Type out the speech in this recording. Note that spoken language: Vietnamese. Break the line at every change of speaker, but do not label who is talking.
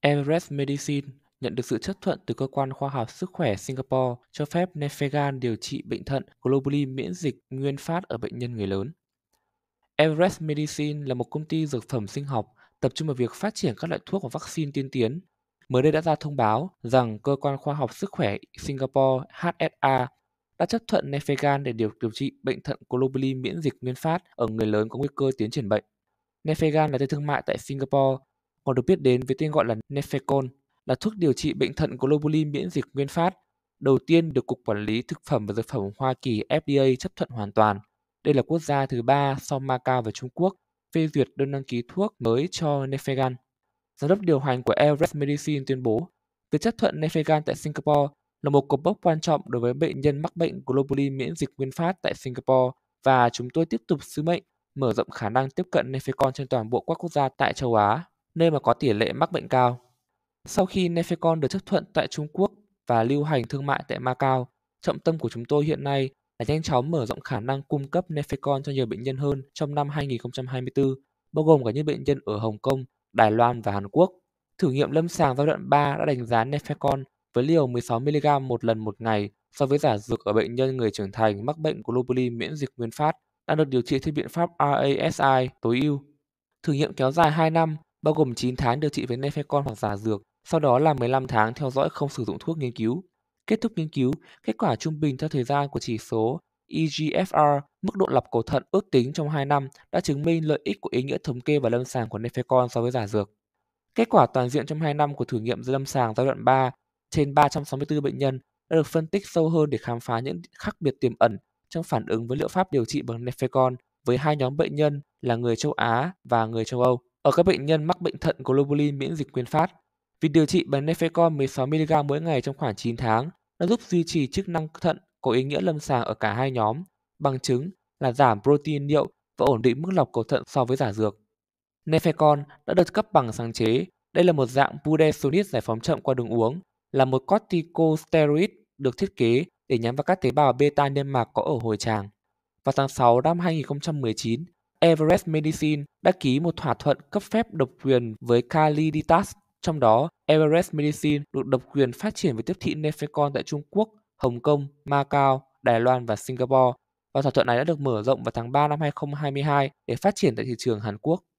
Everest Medicine nhận được sự chấp thuận từ cơ quan khoa học sức khỏe Singapore cho phép Nefegan điều trị bệnh thận globulin miễn dịch nguyên phát ở bệnh nhân người lớn. Everest Medicine là một công ty dược phẩm sinh học tập trung vào việc phát triển các loại thuốc và vaccine tiên tiến. Mới đây đã ra thông báo rằng cơ quan khoa học sức khỏe Singapore HSA đã chấp thuận Nefegan để điều, điều trị bệnh thận globuli miễn dịch nguyên phát ở người lớn có nguy cơ tiến triển bệnh. Nefegan là tên thương mại tại Singapore, còn được biết đến với tên gọi là Nefecon, là thuốc điều trị bệnh thận globuli miễn dịch nguyên phát đầu tiên được Cục Quản lý Thực phẩm và Dược phẩm Hoa Kỳ FDA chấp thuận hoàn toàn. Đây là quốc gia thứ ba sau Macau và Trung Quốc phê duyệt đơn đăng ký thuốc mới cho Nefegan. Giám đốc điều hành của Everest Medicine tuyên bố, việc chấp thuận Nefegan tại Singapore là một cột mốc quan trọng đối với bệnh nhân mắc bệnh globulin miễn dịch nguyên phát tại Singapore và chúng tôi tiếp tục sứ mệnh mở rộng khả năng tiếp cận Nefecon trên toàn bộ các quốc gia tại châu Á, nơi mà có tỷ lệ mắc bệnh cao. Sau khi Nefecon được chấp thuận tại Trung Quốc và lưu hành thương mại tại Macau, trọng tâm của chúng tôi hiện nay là nhanh chóng mở rộng khả năng cung cấp Nefecon cho nhiều bệnh nhân hơn trong năm 2024, bao gồm cả những bệnh nhân ở Hồng Kông, Đài Loan và Hàn Quốc. Thử nghiệm lâm sàng giai đoạn 3 đã đánh giá Nefecon với liều 16mg một lần một ngày so với giả dược ở bệnh nhân người trưởng thành mắc bệnh globulin miễn dịch nguyên phát đang được điều trị theo biện pháp RASI tối ưu. Thử nghiệm kéo dài 2 năm, bao gồm 9 tháng điều trị với nefecon hoặc giả dược, sau đó là 15 tháng theo dõi không sử dụng thuốc nghiên cứu. Kết thúc nghiên cứu, kết quả trung bình theo thời gian của chỉ số EGFR, mức độ lọc cầu thận ước tính trong 2 năm đã chứng minh lợi ích của ý nghĩa thống kê và lâm sàng của nefecon so với giả dược. Kết quả toàn diện trong 2 năm của thử nghiệm lâm sàng giai đoạn 3 trên 364 bệnh nhân đã được phân tích sâu hơn để khám phá những khác biệt tiềm ẩn trong phản ứng với liệu pháp điều trị bằng Nefecon với hai nhóm bệnh nhân là người châu Á và người châu Âu. Ở các bệnh nhân mắc bệnh thận globulin miễn dịch nguyên phát, việc điều trị bằng Nefecon 16mg mỗi ngày trong khoảng 9 tháng đã giúp duy trì chức năng thận có ý nghĩa lâm sàng ở cả hai nhóm, bằng chứng là giảm protein niệu và ổn định mức lọc cầu thận so với giả dược. Nefecon đã được cấp bằng sáng chế. Đây là một dạng budesonide giải phóng chậm qua đường uống, là một corticosteroid được thiết kế để nhắm vào các tế bào beta niêm mạc có ở hồi tràng. Vào tháng 6 năm 2019, Everest Medicine đã ký một thỏa thuận cấp phép độc quyền với Caliditas, trong đó Everest Medicine được độc quyền phát triển và tiếp thị Nefecon tại Trung Quốc, Hồng Kông, Macau, Đài Loan và Singapore. Và thỏa thuận này đã được mở rộng vào tháng 3 năm 2022 để phát triển tại thị trường Hàn Quốc.